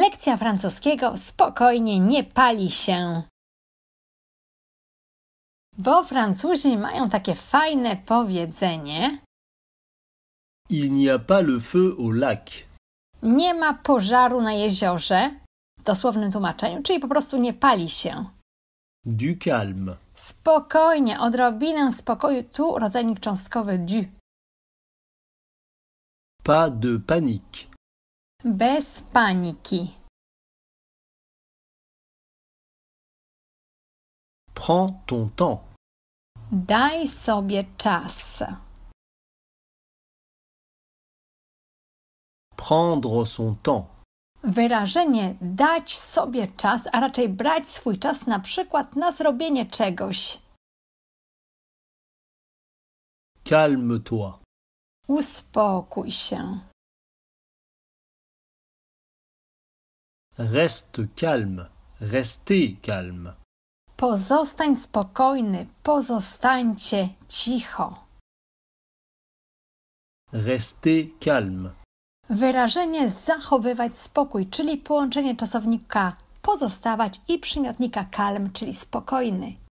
Lekcja francuskiego spokojnie nie pali się. Bo Francuzi mają takie fajne powiedzenie. Il n'y a pas le feu au lac. Nie ma pożaru na jeziorze, w dosłownym tłumaczeniu, czyli po prostu nie pali się. Du calme. Spokojnie, odrobinę spokoju, tu rodzajnik cząstkowy du. Pas de panique. Bez paniki. Prends ton temps. Daj sobie czas. Prendre son temps. Wyrażenie dać sobie czas, a raczej brać swój czas na przykład na zrobienie czegoś. Calme-toi. Uspokój się. Reste calme. Restez calme. Pozostań spokojny. Pozostańcie cicho. Restez calme. Wyrażenie zachowywać spokój, czyli połączenie czasownika pozostawać i przymiotnika calm, czyli spokojny.